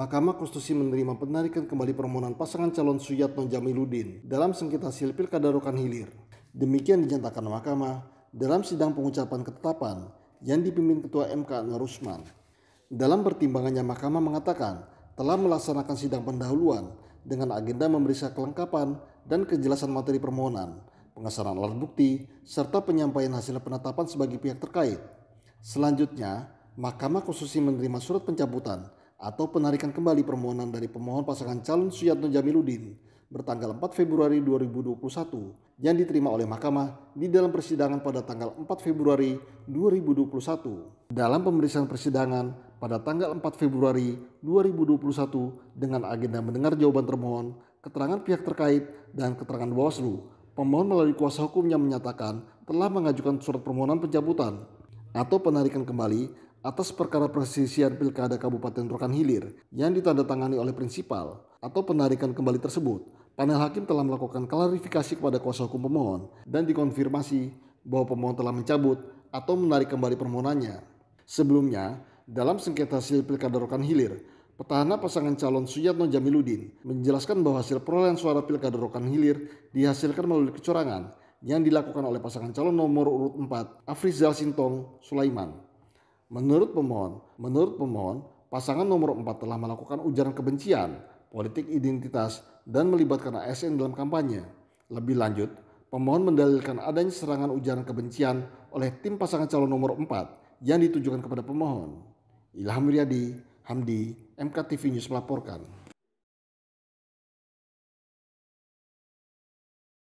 Mahkamah Konstitusi menerima penarikan kembali permohonan pasangan calon Suyatno Jamiludin dalam sengketa hasil Pilkada Rokan Hilir. Demikian dinyatakan Mahkamah dalam sidang pengucapan ketetapan yang dipimpin Ketua MK Anwar Usman. Dalam pertimbangannya Mahkamah mengatakan telah melaksanakan sidang pendahuluan dengan agenda memeriksa kelengkapan dan kejelasan materi permohonan, pengesahan alat bukti, serta penyampaian hasil penetapan sebagai pihak terkait. Selanjutnya, Mahkamah Konstitusi menerima surat pencabutan atau penarikan kembali permohonan dari pemohon pasangan calon Suyatno Jamiludin bertanggal 4 Februari 2021 yang diterima oleh mahkamah di dalam persidangan pada tanggal 4 Februari 2021. Dalam pemeriksaan persidangan pada tanggal 4 Februari 2021 dengan agenda mendengar jawaban termohon, keterangan pihak terkait, dan keterangan Bawaslu, pemohon melalui kuasa hukumnya menyatakan telah mengajukan surat permohonan pencabutan atau penarikan kembali atas perkara persisian pilkada Kabupaten Rokan Hilir yang ditandatangani oleh prinsipal atau penarikan kembali tersebut, panel hakim telah melakukan klarifikasi kepada kuasa hukum pemohon dan dikonfirmasi bahwa pemohon telah mencabut atau menarik kembali permohonannya. Sebelumnya, dalam sengketa hasil pilkada Rokan Hilir, petahana pasangan calon Suyatno Jamiludin menjelaskan bahwa hasil perolehan suara pilkada Rokan Hilir dihasilkan melalui kecurangan yang dilakukan oleh pasangan calon nomor urut 4 Afrizal Sintong Sulaiman. Menurut pemohon, menurut pemohon, pasangan nomor 4 telah melakukan ujaran kebencian, politik identitas, dan melibatkan ASN dalam kampanye. Lebih lanjut, pemohon mendalilkan adanya serangan ujaran kebencian oleh tim pasangan calon nomor 4 yang ditujukan kepada pemohon. Ilham Riyadi, Hamdi, MKTV News melaporkan.